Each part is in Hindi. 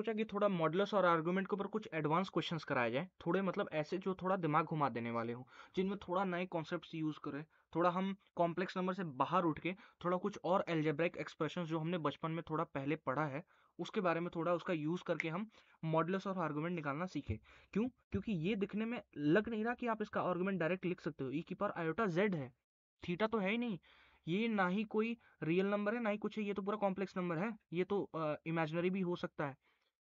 सोचा कि थोड़ा मॉडल्स और आर्गूमेंट के ऊपर कुछ एडवांस क्वेश्चन कराए जाए थोड़े मतलब ऐसे जो थोड़ा दिमाग घुमा देने वाले हों जिनमें थोड़ा नए कॉन्सेप्ट यूज़ करें थोड़ा हम कॉम्प्लेक्स नंबर से बाहर उठ के थोड़ा कुछ और एल्जेब्रिक एक्सप्रेशन जो हमने बचपन में थोड़ा पहले पढ़ा है उसके बारे में थोड़ा उसका यूज़ करके हम मॉडल्स और आर्गूमेंट निकालना सीखे क्यों क्योंकि ये दिखने में लग नहीं रहा कि आप इसका आर्गूमेंट डायरेक्ट लिख सकते हो ई की पावर आयोटा जेड है थीटा तो है ही नहीं ये ना ही कोई रियल नंबर है ना ही कुछ है ये तो पूरा कॉम्प्लेक्स नंबर है ये तो इमेजनरी uh, भी हो सकता है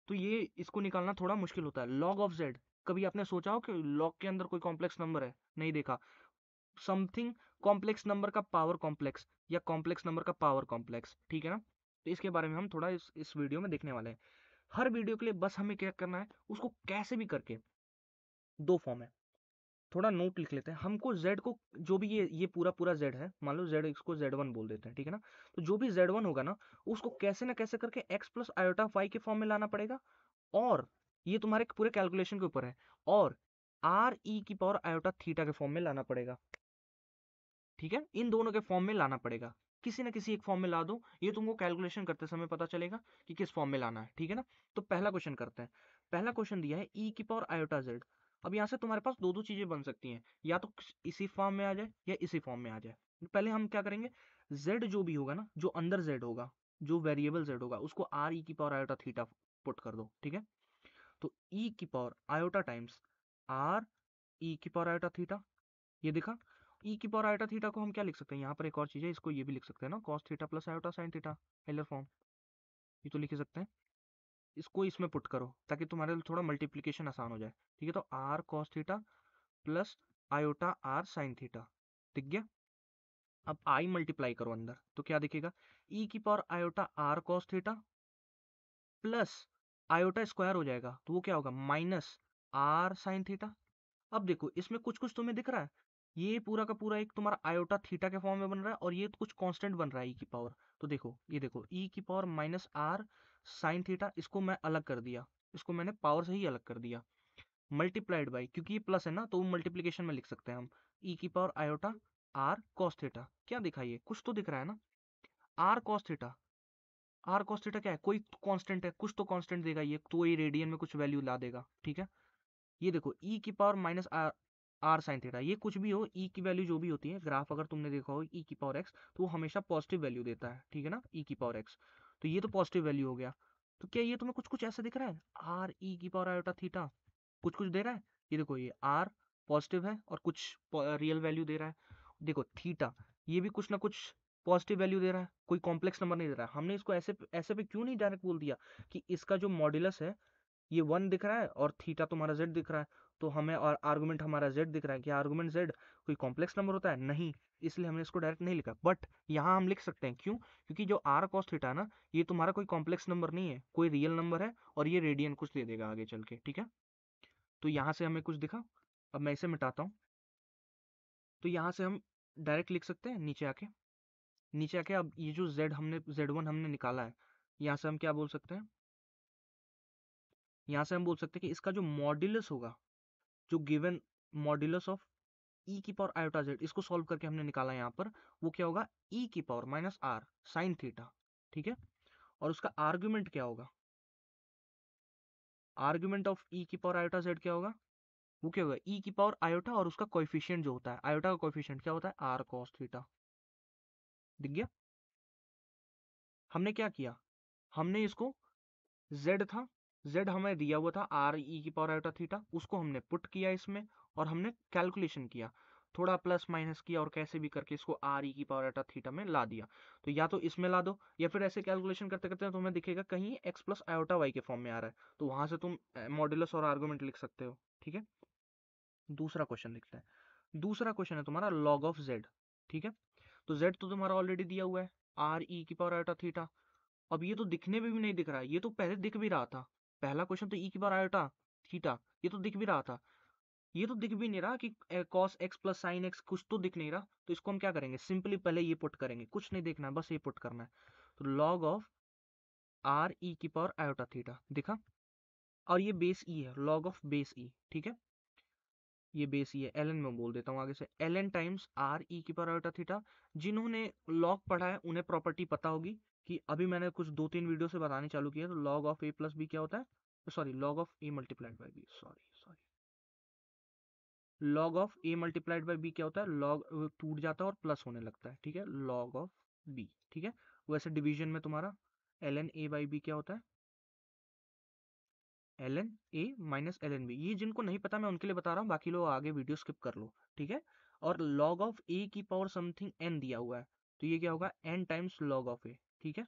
तो ये इसको निकालना थोड़ा मुश्किल होता है लॉग ऑफ जेड कभी आपने सोचा हो कि लॉग के अंदर कोई कॉम्प्लेक्स नंबर है नहीं देखा समथिंग कॉम्प्लेक्स नंबर का पावर कॉम्प्लेक्स या कॉम्प्लेक्स नंबर का पावर कॉम्प्लेक्स ठीक है ना तो इसके बारे में हम थोड़ा इस इस वीडियो में देखने वाले हैं हर वीडियो के लिए बस हमें क्या करना है उसको कैसे भी करके दो फॉर्म है थोड़ा नोट लिख लेते हैं हमको z को जो भी ये ये पूरा पूरा z है मान लो z इसको z वन बोल देते हैं ठीक है ना तो जो भी जेड वन होगा ना उसको कैसे ना कैसे करके x प्लस आयोटा वाई के फॉर्म में लाना पड़ेगा और ये तुम्हारे पूरे कैलकुलेशन के ऊपर है और आर ई e की पावर आयोटा थीटा के फॉर्म में लाना पड़ेगा ठीक है इन दोनों के फॉर्म में लाना पड़ेगा किसी ना किसी एक फॉर्म में ला दो ये तुमको कैलकुलेशन करते समय पता चलेगा कि किस फॉर्म में लाना है ठीक है ना तो पहला क्वेश्चन करते हैं पहला क्वेश्चन दिया है ई e की पावर आयोटा जेड अब यहाँ से तुम्हारे पास दो दो चीजें बन सकती हैं या तो इसी फॉर्म में आ जाए या इसी फॉर्म में आ जाए पहले हम क्या करेंगे z जो भी होगा ना जो अंदर z होगा जो वेरिएबल z होगा उसको आर ई e की पावर आयोटा थीटा पुट कर दो ठीक है तो ई e की power iota times R E की पावर आयोटा थीटा ये देखा ई e की पावर आयोटा थीटा को हम क्या लिख सकते हैं यहाँ पर एक और चीज है इसको ये भी लिख सकते हैं ना cos theta plus iota sine theta Euler form ये तो लिख सकते हैं इसको इसमें पुट करो ताकि तुम्हारे लिए थोड़ा मल्टीप्लीकेशन आसान हो जाए ठीक है तो R cos theta plus iota R sine theta ठीक है अब आई मल्टीप्लाई करो अंदर तो क्या दिखेगा ई e की power iota R cos theta plus iota square हो जाएगा तो वो क्या होगा माइनस आर साइन थीटा अब देखो इसमें कुछ कुछ तुम्हें दिख रहा है ये पूरा का पूरा एक तुम्हारा आयोटा थीटा के फॉर्म में बन रहा है और ये कुछ कांस्टेंट बन रहा है ई e की पावर तो देखो ये देखो e की power minus R sine theta इसको मैं अलग कर दिया इसको मैंने पावर से ही अलग कर दिया मल्टीप्लाइड बाई क्योंकि ये प्लस है ना तो मल्टीप्लीकेशन में लिख सकते हैं हम ई e की power iota R cos theta क्या दिखाइए कुछ तो दिख रहा है ना R cos theta R cos theta क्या है कोई कॉन्स्टेंट है कुछ तो कॉन्स्टेंट देगा ये तो ये रेडियन में कुछ वैल्यू ला देगा ठीक है ये देखो ई e की power minus R R sine theta ये कुछ भी हो ई e की वैल्यू जो भी होती है ग्राफ अगर तुमने देखा हो ई e की पावर एक्स तो वो हमेशा पॉजिटिव वैल्यू देता है ठीक है ना ई e की पावर एक्स तो ये तो पॉजिटिव वैल्यू हो गया तो क्या ये तुम्हें कुछ कुछ ऐसा दिख रहा है आर ई e की पावर आयोटा थीटा कुछ कुछ दे रहा है ये देखो ये आर पॉजिटिव है और कुछ रियल वैल्यू दे रहा है देखो थीटा ये भी कुछ ना कुछ पॉजिटिव वैल्यू दे रहा है कोई कॉम्प्लेक्स नंबर नहीं दे रहा है हमने इसको ऐसे ऐसे पे क्यों नहीं डायरेक्ट बोल दिया कि इसका जो मॉड्यूलस है ये वन दिख रहा है और थीटा तुम्हारा जेड दिख रहा है तो हमें और आर्गूमेंट हमारा जेड दिख रहा है कि आर्गूमेंट जेड कोई कॉम्प्लेक्स नंबर होता है नहीं इसलिए हमने इसको डायरेक्ट नहीं लिखा बट यहाँ हम लिख सकते हैं क्यों क्योंकि जो आर कॉस थीटा ना ये तुम्हारा कोई कॉम्प्लेक्स नंबर नहीं है कोई रियल नंबर है और ये रेडियन कुछ दे देगा आगे चल के ठीक है तो यहाँ से हमें कुछ दिखा अब मैं इसे मिटाता हूँ तो यहाँ से हम डायरेक्ट लिख सकते हैं नीचे आके नीचे आके अब ये जो जेड हमने जेड वन हमने निकाला है यहाँ से हम क्या बोल सकते हैं यहाँ से हम बोल सकते हैं कि इसका जो मॉड्यूलस होगा जो given modulus of E e की पावर आयोटा जेड इसको सॉल्व करके हमने निकाला यहाँ पर वो क्या होगा ई e की power minus R sine theta ठीक है और उसका आर्ग्यूमेंट क्या होगा आर्ग्यूमेंट ऑफ ई e की पावर आयोटा जेड क्या होगा वो क्या होगा ई की पावर आयोटा और उसका कोएफिशिएंट जो होता है आयोटा का कोएफिशिएंट क्या होता है आर कॉस थीटा दिख गया हमने क्या किया हमने इसको जेड था z हमें दिया हुआ था आर ई e की पावर आयोटा थीटा उसको हमने पुट किया इसमें और हमने कैलकुलेशन किया थोड़ा प्लस माइनस किया और कैसे भी करके इसको आर ई e की पावर एटा थीटा में ला दिया तो या तो इसमें ला दो या फिर ऐसे कैलकुलेशन करते करते तो हमें दिखेगा कहीं एक्स प्लस आयोटा वाई के फॉर्म में आ रहा है तो वहां से तुम मॉड्यूलस और आर्गूमेंट लिख सकते हो ठीक है दूसरा क्वेश्चन लिखते हैं दूसरा क्वेश्चन है तुम्हारा लॉग ऑफ जेड ठीक है तो जेड तो तुम्हारा ऑलरेडी दिया हुआ है आर ई e की पावर आयोटा थीटा अब ये तो दिखने में भी नहीं दिख रहा है ये तो पहले दिख भी रहा था पहला क्वेश्चन तो ई e की बार आयोटा थीटा ये तो दिख भी रहा था ये तो दिख भी नहीं रहा कि cos X plus sine X कुछ तो दिख नहीं रहा तो इसको हम क्या करेंगे सिंपली पहले ये पुट करेंगे कुछ नहीं देखना है बस ये पुट करना है तो लॉग ऑफ आर ई की पावर आयोटा थीटा देखा और ये बेस ई e है लॉग ऑफ बेस ई ठीक है ये बेस ई e है एल एन में बोल देता हूँ आगे से L N times R E की पावर आयोटा थीटा जिन्होंने लॉग पढ़ा है उन्हें प्रॉपर्टी पता होगी कि अभी मैंने कुछ दो तीन वीडियो से बताने चालू किया तो log of A plus B क्या होता है sorry log of A multiplied by B sorry sorry log of A multiplied by B क्या होता है लॉग टूट जाता है और प्लस होने लगता है ठीक है लॉग ऑफ बी ठीक है वैसे डिवीजन में तुम्हारा L N A by B क्या होता है L N A minus L N B ये जिनको नहीं पता मैं उनके लिए बता रहा हूँ बाकी लोग आगे वीडियो स्किप कर लो ठीक है और लॉग ऑफ ए की पावर समथिंग एन दिया हुआ है तो ये क्या होगा N times log of A ठीक है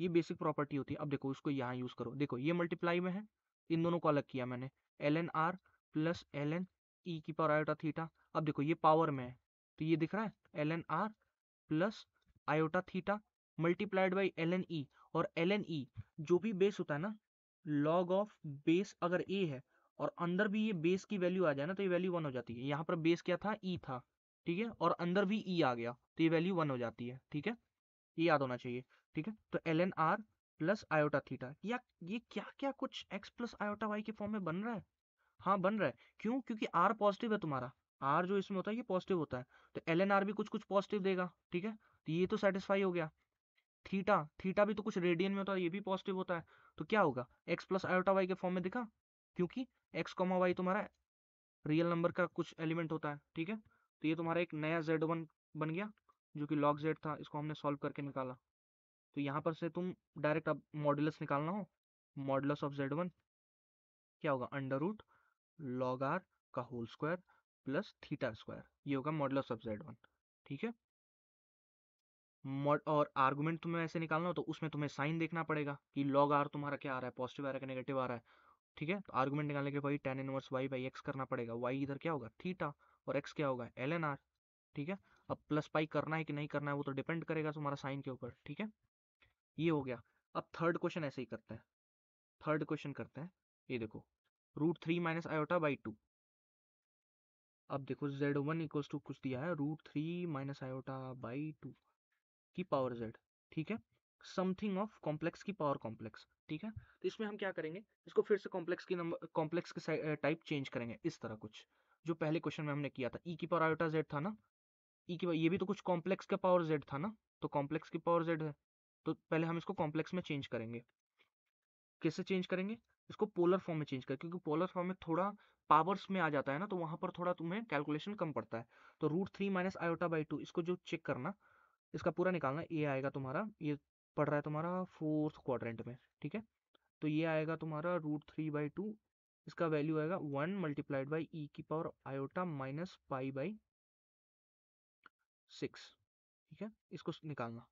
ये बेसिक प्रॉपर्टी होती है अब देखो इसको यहाँ यूज करो देखो ये मल्टीप्लाई में है इन दोनों को अलग किया मैंने L N R plus L N E की पावर आयोटा थीटा अब देखो ये पावर में है तो ये दिख रहा है L N R plus iota theta multiplied by L N E और एल एन ई जो भी बेस होता है ना लॉग ऑफ बेस अगर ए है और अंदर भी ये बेस की वैल्यू आ जाए ना तो ये वैल्यू वन हो जाती है यहाँ पर बेस क्या था ई e था ठीक है और अंदर भी ई e आ गया तो ये वैल्यू वन हो जाती है ठीक है ये याद होना चाहिए ठीक है तो L N R plus iota theta या ये क्या क्या कुछ एक्स प्लस आयोटा वाई के फॉर्म में बन रहा है हाँ बन रहा है क्यों क्योंकि आर पॉजिटिव है तुम्हारा आर जो इसमें होता है ये पॉजिटिव होता है तो एल एन आर भी कुछ कुछ पॉजिटिव देगा ठीक है तो ये तो सेटिस्फाई हो गया थीटा थीटा भी तो कुछ रेडियन में होता है ये भी पॉजिटिव होता है तो क्या होगा एक्स प्लस आयोटा वाई के फॉर्म में दिखा क्योंकि एक्स कॉमा वाई तुम्हारा रियल नंबर का कुछ एलिमेंट होता है ठीक है तो ये तुम्हारा एक नया जेड वन बन गया जो कि लॉग जेड था इसको हमने सॉल्व करके निकाला तो यहाँ पर से तुम डायरेक्ट अब मॉडुलस निकालना हो मॉडुलस ऑफ जेड वन क्या होगा अंडर रूट लॉग आर का whole square plus theta square ये होगा मॉडुलस ऑफ जेड वन ठीक है और आर्गुमेंट तुम्हें ऐसे निकालना हो तो उसमें तुम्हें साइन देखना पड़ेगा कि लॉग आर तुम्हारा क्या आ रहा है पॉजिटिव आ रहा है नेगेटिव आ रहा है ठीक है तो आर्गुमेंट निकालने के भाई tan inverse Y by X करना पड़ेगा वाई इधर क्या होगा थीटा और एक्स क्या होगा एल एन आर ठीक है अब प्लस पाई करना है कि नहीं करना है वो तो डिपेंड करेगा तुम्हारा साइन के ऊपर ठीक है ये हो गया अब थर्ड क्वेश्चन ऐसे ही करते हैं थर्ड क्वेश्चन करते हैं ये देखो root three minus iota by two अब देखो जेड वन इक्वल्स टू कुछ दिया है root three minus iota by two की पावर जेड ठीक है समथिंग ऑफ कॉम्प्लेक्स की पावर कॉम्प्लेक्स ठीक है तो इसमें हम क्या करेंगे इसको फिर से कॉम्प्लेक्स की नंबर कॉम्प्लेक्स के टाइप चेंज करेंगे इस तरह कुछ जो पहले क्वेश्चन में हमने किया था ई e की पावर आयोटा जेड था ना ई e की ये भी तो कुछ कॉम्प्लेक्स का पावर जेड था ना तो कॉम्प्लेक्स की पावर जेड है तो पहले हम इसको कॉम्प्लेक्स में चेंज करेंगे कैसे चेंज करेंगे इसको पोलर फॉर्म में चेंज करें क्योंकि पोलर फॉर्म में थोड़ा पावर्स में आ जाता है ना तो वहां पर थोड़ा तुम्हें कैलकुलेशन कम पड़ता है तो root three minus iota by two इसको जो चेक करना इसका पूरा निकालना ये आएगा तुम्हारा ये पड़ रहा है तुम्हारा फोर्थ क्वाड्रेंट में ठीक है तो ये आएगा तुम्हारा रूट थ्री बाई टू इसका वैल्यू आएगा वन मल्टीप्लाइड बाई ई की power iota minus pi by six ठीक है इसको निकालना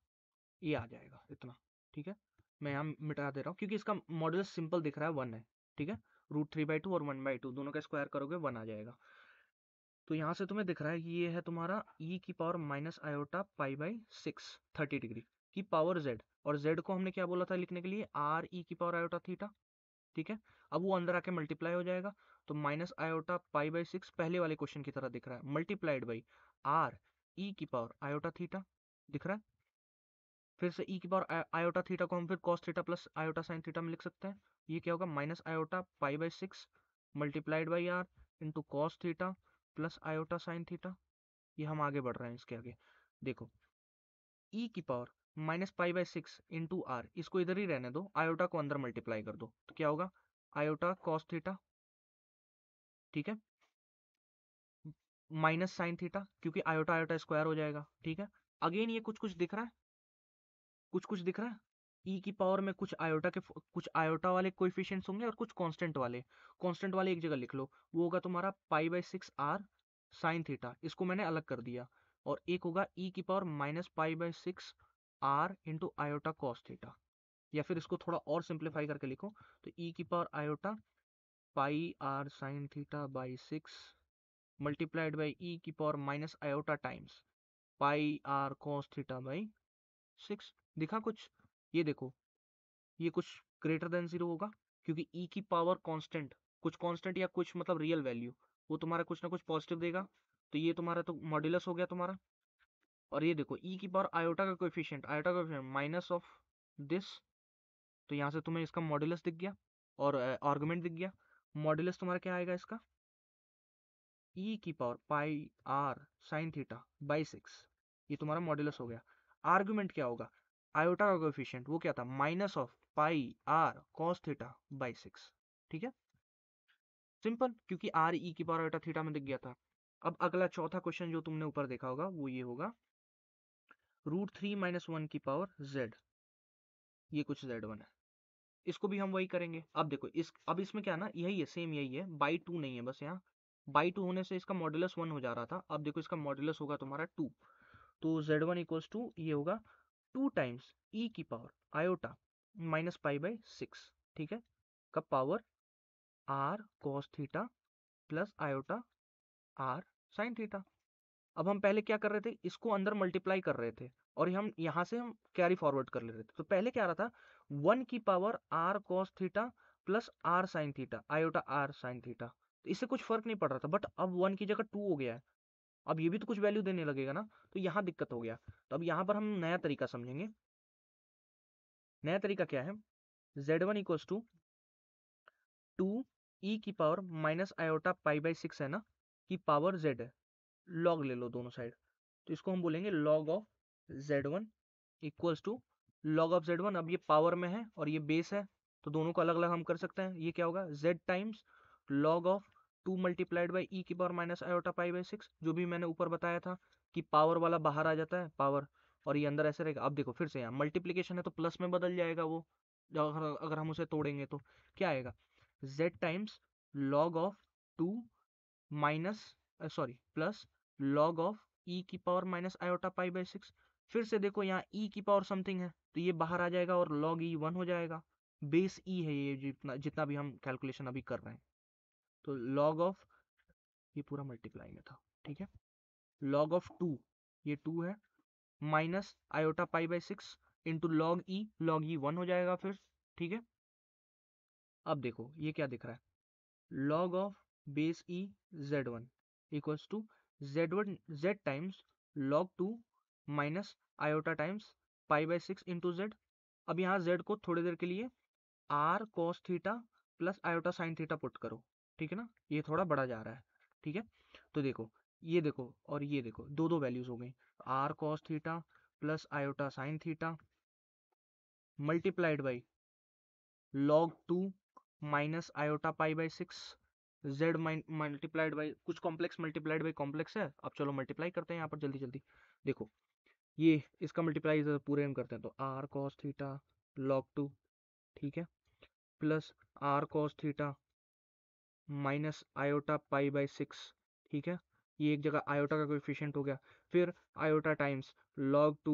ये आ जाएगा इतना ठीक है मैं यहाँ मिटा दे रहा हूँ क्योंकि इसका मॉडल सिंपल दिख रहा है वन है ठीक है रूट थ्री बाई टू और वन बाई टू दोनों का स्क्वायर करोगे वन आ जाएगा तो यहाँ से तुम्हें दिख रहा है कि ये है तुम्हारा e की power minus iota pi by six thirty degree की पावर z और z को हमने क्या बोला था लिखने के लिए r e की पावर आयोटा थीटा ठीक है अब वो अंदर आके मल्टीप्लाई हो जाएगा तो minus iota pi by six पहले वाले क्वेश्चन की तरह दिख रहा है multiplied by R E e की पावर आयोटा थीटा दिख रहा है फिर से ई e की पावर आयोटा थीटा को हम फिर cos theta plus iota sine theta में लिख सकते हैं ये क्या होगा minus iota pi by six multiplied by R into cos theta plus iota sine theta ये हम आगे बढ़ रहे हैं इसके आगे देखो ई e की power minus pi by six into R इसको इधर ही रहने दो आयोटा को अंदर मल्टीप्लाई कर दो तो क्या होगा आयोटा कॉस थीटा ठीक है माइनस साइन थीटा क्योंकि आयोटा आयोटा स्क्वायर हो जाएगा ठीक है अगेन ये कुछ कुछ दिख रहा है कुछ कुछ दिख रहा है ई e की पावर में कुछ आयोटा के कुछ आयोटा वाले कोइफिशियंट्स होंगे और कुछ कांस्टेंट वाले कांस्टेंट वाले एक जगह लिख लो वो होगा तुम्हारा pi by six R sine theta इसको मैंने अलग कर दिया और एक होगा ई e की power minus pi by six R into iota cos theta या फिर इसको थोड़ा और सिंप्लीफाई करके लिखो तो ई e की power iota pi R sine theta by six multiplied by E की power minus iota times pi R cos theta by six दिखा कुछ ये देखो ये कुछ ग्रेटर देन जीरो होगा क्योंकि ई e की पावर कांस्टेंट कुछ कांस्टेंट या कुछ मतलब रियल वैल्यू वो तुम्हारा कुछ ना कुछ पॉजिटिव देगा तो ये तुम्हारा तो मॉड्यूलस हो गया तुम्हारा और ये देखो ई e की पावर आयोटा का कोफिशियंट आयोटा का माइनस ऑफ दिस तो यहाँ से तुम्हें इसका मॉड्यूलस दिख गया और आर्गूमेंट दिख गया मॉड्यूलस तुम्हारा क्या आएगा इसका ई e की power pi R sine theta by six ये तुम्हारा मॉड्यूलस हो गया आर्ग्यूमेंट क्या होगा आयोटा का कोफिशियंट वो क्या था minus of pi R cos theta by six ठीक है सिंपल क्योंकि आर ई की पावर आयोटा थीटा में दिख गया था अब अगला चौथा क्वेश्चन जो तुमने ऊपर देखा होगा वो ये होगा रूट थ्री माइनस वन की पावर जेड ये कुछ जेड वन है इसको भी हम वही करेंगे अब देखो इस अब इसमें क्या ना यही है सेम यही है बाई टू नहीं है बस यहाँ बाई टू होने से इसका मॉडुलस वन हो जा रहा था अब देखो इसका मॉडुलस होगा तुम्हारा टू तो जेड वन इक्वल्स टू ये होगा टू टाइम्स ई e की power iota minus pi by six ठीक है का power R cos theta plus iota R sine theta अब हम पहले क्या कर रहे थे इसको अंदर मल्टीप्लाई कर रहे थे और हम यहाँ से हम कैरी फॉरवर्ड कर ले रहे थे तो पहले क्या आ रहा था वन की power R cos theta plus R sine theta iota R sine theta इससे कुछ फर्क नहीं पड़ रहा था बट अब वन की जगह टू हो गया है अब ये भी तो कुछ वैल्यू देने लगेगा ना तो यहाँ दिक्कत हो गया तो अब यहाँ पर हम नया तरीका समझेंगे नया तरीका क्या है जेड वन इक्व टू टू ई की power minus iota pi by six है ना की पावर जेड है लॉग ले लो दोनों साइड तो इसको हम बोलेंगे log of Z one equals to log of Z one अब ये पावर में है और ये बेस है तो दोनों को अलग अलग हम कर सकते हैं ये क्या होगा Z times log of two multiplied by E की power minus iota pi by six जो भी मैंने ऊपर बताया था कि पावर वाला बाहर आ जाता है पावर और ये अंदर ऐसे रहेगा अब देखो फिर से यहाँ मल्टीप्लीकेशन है तो प्लस में बदल जाएगा वो अगर अगर हम उसे तोड़ेंगे तो क्या आएगा z times log of two minus sorry plus log of e की power minus iota pi by six फिर से देखो यहाँ e की पावर समथिंग है तो ये बाहर आ जाएगा और लॉग ई वन हो जाएगा बेस ई e है ये जितना जितना भी हम कैलकुलेशन अभी कर रहे हैं तो लॉग ऑफ ये पूरा मल्टीप्लाई में था ठीक है लॉग ऑफ टू ये टू है minus iota pi by six into log E log E one हो जाएगा फिर ठीक है अब देखो ये क्या दिख रहा है log of base E Z one equals to Z one Z times log two minus iota times pi by six into Z अब यहाँ जेड को थोड़ी देर के लिए R cos theta plus iota sine theta put करो ठीक है ना ये थोड़ा बड़ा जा रहा है ठीक है तो देखो ये देखो और ये देखो दो दो वैल्यूज हो गई R cos theta plus iota sine theta multiplied by log two minus iota pi by six Z multiplied by कुछ कॉम्प्लेक्स मल्टीप्लाइड बाई कॉम्प्लेक्स है अब चलो मल्टीप्लाई करते हैं यहाँ पर जल्दी जल्दी देखो ये इसका मल्टीप्लाई पूरे हम करते हैं तो R cos theta log two ठीक है plus R cos theta minus iota pi by six ठीक है ये एक जगह आयोटा का कोफिशियंट हो गया फिर iota times log two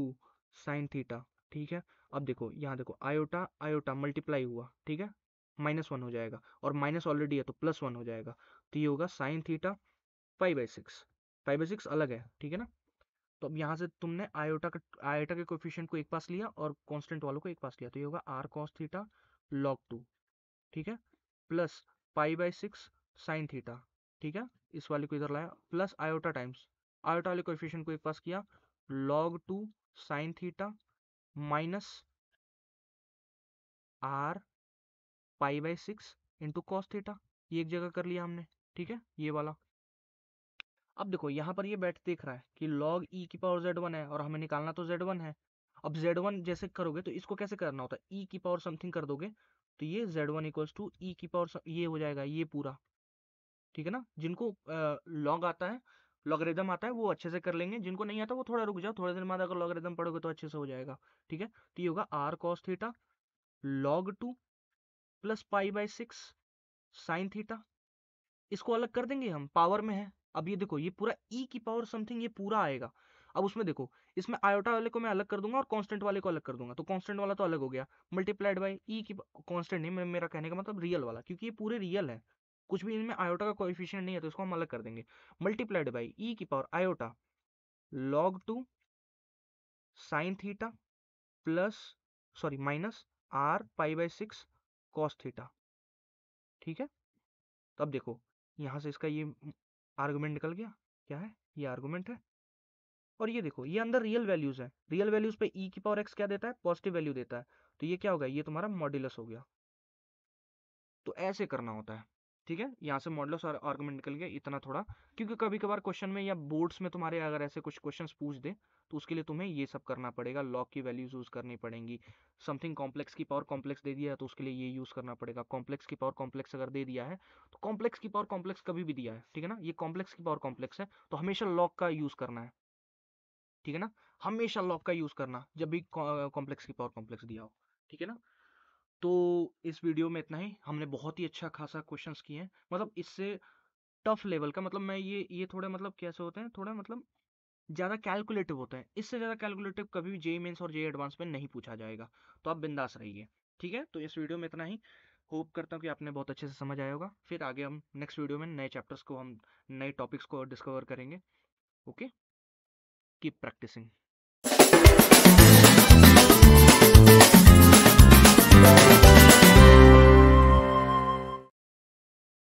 sine theta ठीक है अब देखो यहाँ देखो आयोटा आयोटा मल्टीप्लाई हुआ ठीक है माइनस वन हो जाएगा और माइनस ऑलरेडी है तो प्लस वन हो जाएगा तो ये होगा sine theta five by six five by six अलग है ठीक है ना तो अब यहाँ से तुमने आयोटा का आयोटा के कोफिशियंट को एक पास लिया और कॉन्स्टेंट वालों को एक पास लिया तो ये होगा R cos theta log two ठीक है plus pi by six sine theta ठीक है इस वाले को इधर लाया प्लस आयोटा टाइम्स आयोटा वाले को कोफिशियन को एक पास किया log two sine theta minus R pi by six into cos theta ये एक जगह कर लिया हमने ठीक है ये वाला अब देखो यहाँ पर ये बैठ देख रहा है कि log e की पावर जेड वन है और हमें निकालना तो जेड वन है अब जेड वन जैसे करोगे तो इसको कैसे करना होता है e की पावर समथिंग कर दोगे तो ये Z one equals to E की पावर ये हो जाएगा ये पूरा ठीक है ना जिनको लॉग आता है लॉगरिदम आता है वो अच्छे से कर लेंगे जिनको नहीं आता वो थोड़ा रुक जाओ थोड़े दिन बाद अगर लॉगरिदम पढ़ोगे तो अच्छे से हो जाएगा ठीक है तो ये होगा R cos theta log two plus pi by six sine theta इसको अलग कर देंगे हम पावर में है अब ये देखो ये पूरा ई e की पावर समथिंग ये पूरा आएगा अब उसमें देखो इसमें आयोटा वाले को मैं अलग कर दूंगा और कांस्टेंट वाले को अलग कर दूंगा तो कांस्टेंट वाला तो अलग हो गया मल्टीप्लाइड बाय ई की कांस्टेंट नहीं मेरा कहने का मतलब रियल वाला क्योंकि ये पूरे रियल है कुछ भी इनमें आयोटा का कोएफिशिएंट नहीं है तो इसको हम अलग कर देंगे मल्टीप्लाइड बाई ई की power iota log two sine theta plus sorry minus R pi by six cos theta ठीक है तो अब देखो यहां से इसका ये आर्गूमेंट निकल गया क्या है ये आर्गुमेंट है और ये देखो ये अंदर रियल वैल्यूज है रियल वैल्यूज पे ई e की पावर एक्स क्या देता है पॉजिटिव वैल्यू देता है तो ये क्या होगा ये तुम्हारा मॉड्यूलस हो गया तो ऐसे करना होता है ठीक है यहाँ से मॉड्यूलस और आर्गूमेंट निकल गया इतना थोड़ा क्योंकि कभी कभार क्वेश्चन में या बोर्ड्स में तुम्हारे अगर ऐसे कुछ क्वेश्चन पूछ दे तो उसके लिए तुम्हें ये सब करना पड़ेगा लॉक की वैल्यूज यूज़ करनी पड़ेंगी समथिंग कॉम्प्लेक्स की पावर कॉम्प्लेक्स दे दिया है तो उसके लिए ये यूज़ करना पड़ेगा कॉम्प्लेक्स की पावर कॉम्प्लेक्स अगर दे दिया है तो कॉम्प्लेक्स की पावर कॉम्प्लेक्स कभी भी दिया है ठीक है ना ये कॉम्प्लेक्स की पावर कॉम्प्लेक्स है तो हमेशा लॉक का यूज़ करना है ठीक है ना हमेशा लॉप का यूज करना जब भी कॉम्प्लेक्स की पावर कॉम्प्लेक्स दिया हो ठीक है ना तो इस वीडियो में इतना ही हमने बहुत ही अच्छा खासा क्वेश्चन किए हैं मतलब इससे टफ लेवल का मतलब मैं ये ये थोड़े मतलब कैसे होते हैं थोड़ा मतलब ज़्यादा कैलकुलेटिव होते हैं इससे ज़्यादा कैलकुलेटिव कभी भी जे मेन्स और जे एडवांस में नहीं पूछा जाएगा तो आप बिंदास रहिए ठीक है तो इस वीडियो में इतना ही होप करता हूँ कि आपने बहुत अच्छे से समझ आया होगा फिर आगे हम नेक्स्ट वीडियो में नए चैप्टर्स को हम नए टॉपिक्स को डिस्कवर करेंगे ओके keep practicing.